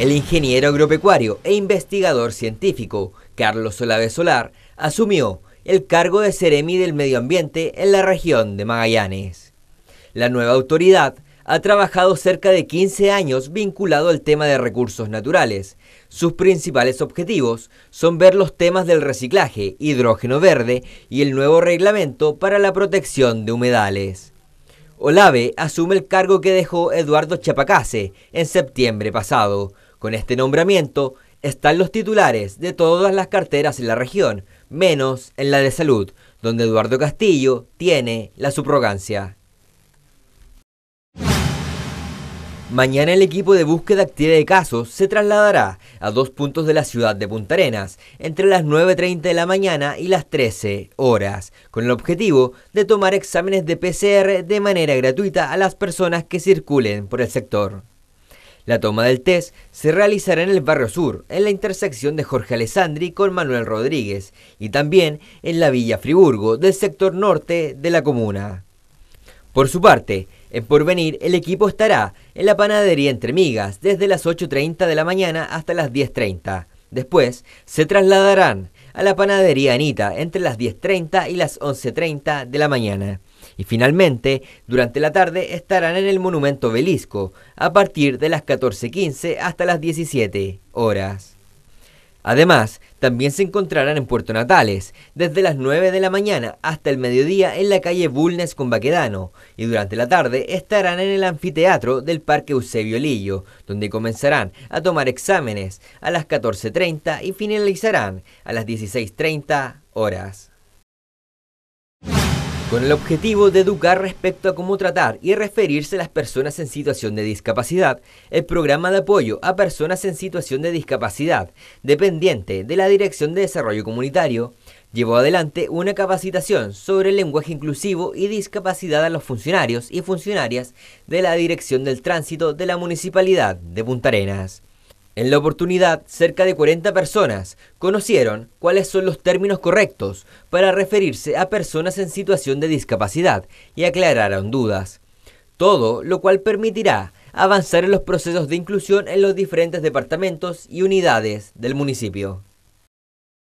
El ingeniero agropecuario e investigador científico Carlos Olave Solar asumió el cargo de Ceremi del Medio Ambiente en la región de Magallanes. La nueva autoridad ha trabajado cerca de 15 años vinculado al tema de recursos naturales. Sus principales objetivos son ver los temas del reciclaje, hidrógeno verde y el nuevo reglamento para la protección de humedales. Olave asume el cargo que dejó Eduardo Chapacase en septiembre pasado, con este nombramiento están los titulares de todas las carteras en la región, menos en la de salud, donde Eduardo Castillo tiene la subrogancia. Mañana el equipo de búsqueda activa de casos se trasladará a dos puntos de la ciudad de Punta Arenas, entre las 9.30 de la mañana y las 13 horas, con el objetivo de tomar exámenes de PCR de manera gratuita a las personas que circulen por el sector. La toma del test se realizará en el Barrio Sur, en la intersección de Jorge Alessandri con Manuel Rodríguez y también en la Villa Friburgo del sector norte de la comuna. Por su parte, en Porvenir, el equipo estará en la panadería Entre Migas desde las 8.30 de la mañana hasta las 10.30. Después, se trasladarán a la panadería Anita entre las 10.30 y las 11.30 de la mañana. Y finalmente, durante la tarde estarán en el Monumento Belisco, a partir de las 14.15 hasta las 17 horas. Además, también se encontrarán en Puerto Natales, desde las 9 de la mañana hasta el mediodía en la calle Bulnes con Baquedano, y durante la tarde estarán en el anfiteatro del Parque Eusebio Lillo, donde comenzarán a tomar exámenes a las 14.30 y finalizarán a las 16.30 horas con el objetivo de educar respecto a cómo tratar y referirse a las personas en situación de discapacidad, el programa de apoyo a personas en situación de discapacidad, dependiente de la Dirección de Desarrollo Comunitario, llevó adelante una capacitación sobre el lenguaje inclusivo y discapacidad a los funcionarios y funcionarias de la Dirección del Tránsito de la Municipalidad de Punta Arenas. En la oportunidad, cerca de 40 personas conocieron cuáles son los términos correctos para referirse a personas en situación de discapacidad y aclararon dudas. Todo lo cual permitirá avanzar en los procesos de inclusión en los diferentes departamentos y unidades del municipio.